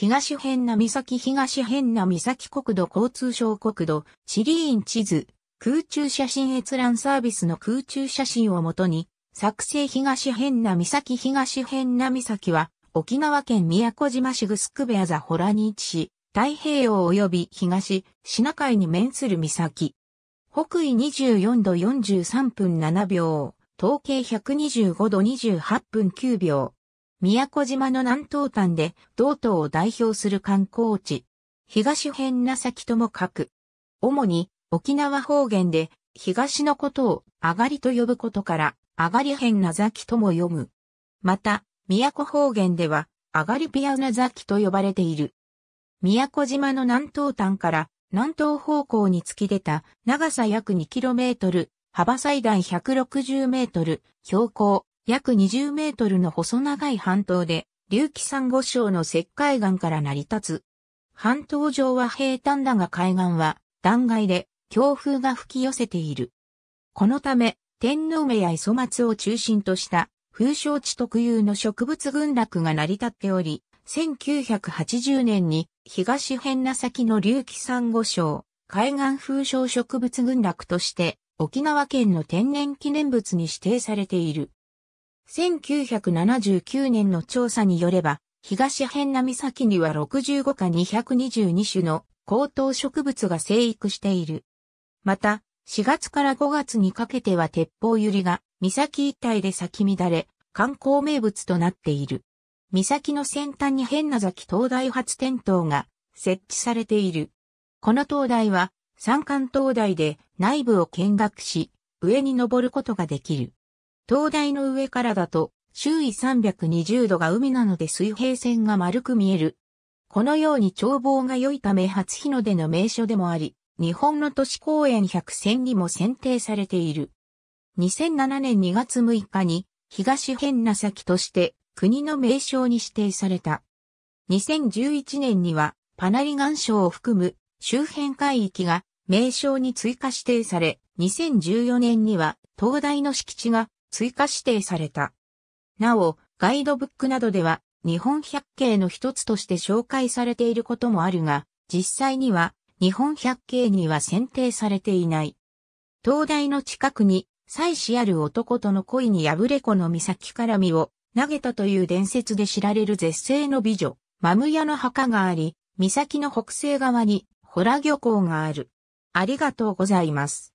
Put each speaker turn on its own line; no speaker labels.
東辺な岬東辺な岬国土交通省国土、地理院地図、空中写真閲覧サービスの空中写真をもとに、作成東辺な岬東辺な岬は、沖縄県宮古島市グスクベアザホラに位置し、太平洋及び東、シナ海に面する岬。北緯24度43分7秒、統計125度28分9秒、宮古島の南東端で、道東を代表する観光地。東辺な先とも書く。主に、沖縄方言で、東のことを、上がりと呼ぶことから、上がり辺な先とも読む。また、宮古方言では、上がりピアな崎と呼ばれている。宮古島の南東端から南東方向に突き出た長さ約 2km、幅最大 160m、標高約20メートルの細長い半島で、隆起珊瑚礁の石灰岩から成り立つ。半島上は平坦だが海岸は断崖で強風が吹き寄せている。このため、天皇目や磯松を中心とした風尚地特有の植物群落が成り立っており、1980年に東辺な先の隆起珊瑚礁、海岸風尚植物群落として沖縄県の天然記念物に指定されている。1979年の調査によれば、東辺名岬には65か222種の高等植物が生育している。また、4月から5月にかけては鉄砲百合が岬一帯で咲き乱れ、観光名物となっている。岬の先端に変な崎灯台発店灯が設置されている。この灯台は山間灯台で内部を見学し、上に登ることができる。灯台の上からだと、周囲320度が海なので水平線が丸く見える。このように眺望が良いため初日の出の名所でもあり、日本の都市公園100選にも選定されている。2007年2月6日に東変な先として国の名称に指定された。2011年にはパナリ岩礁を含む周辺海域が名称に追加指定され、2014年には東大の敷地が追加指定された。なお、ガイドブックなどでは日本百景の一つとして紹介されていることもあるが、実際には日本百景には選定されていない。灯台の近くに、妻子ある男との恋に破れ子の岬から身を投げたという伝説で知られる絶世の美女、マムヤの墓があり、岬の北西側に、ホラ漁港がある。ありがとうございます。